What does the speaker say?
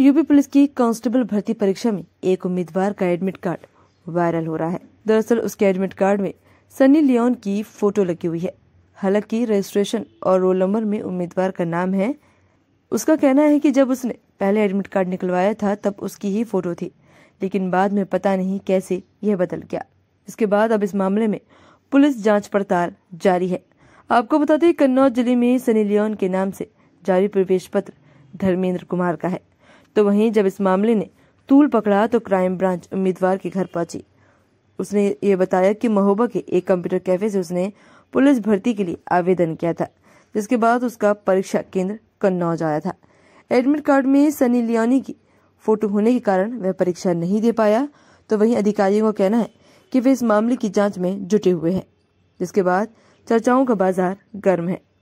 UP police की constable भर्ती परीक्षा में एक उम्मीदवार का एडमिट कार्ड वायरल हो रहा है दरअसल उसके एडमिट कार्ड में सनी लियोन की फोटो लगी हुई है हालांकि रजिस्ट्रेशन और रोल नंबर में उम्मीदवार का नाम है उसका कहना है कि जब उसने पहले एडमिट कार्ड निकलवाया था तब उसकी ही फोटो थी लेकिन बाद में पता नहीं कैसे यह बदल गया इसके बाद अब इस मामले में पुलिस जांच पड़ताल जारी है आपको बता दें कन्नौज जिले में सनी लियोन के नाम से जारी प्रवेश पत्र धर्मेंद्र कुमार का है तो वहीं जब इस मामले ने तूल पकड़ा तो क्राइम ब्रांच उम्मीदवार के घर पहुंची उसने ये बताया कि महोबा के एक कंप्यूटर कैफे से उसने पुलिस भर्ती के लिए आवेदन किया था जिसके बाद उसका परीक्षा केंद्र कन्नौज आया था एडमिट कार्ड में सनी लियोनी की फोटो होने के कारण वह परीक्षा नहीं दे पाया तो वहीं अधिकारियों का कहना है कि वे इस मामले की जांच में जुटे हुए हैं जिसके बाद चर्चाओं का बाजार गर्म है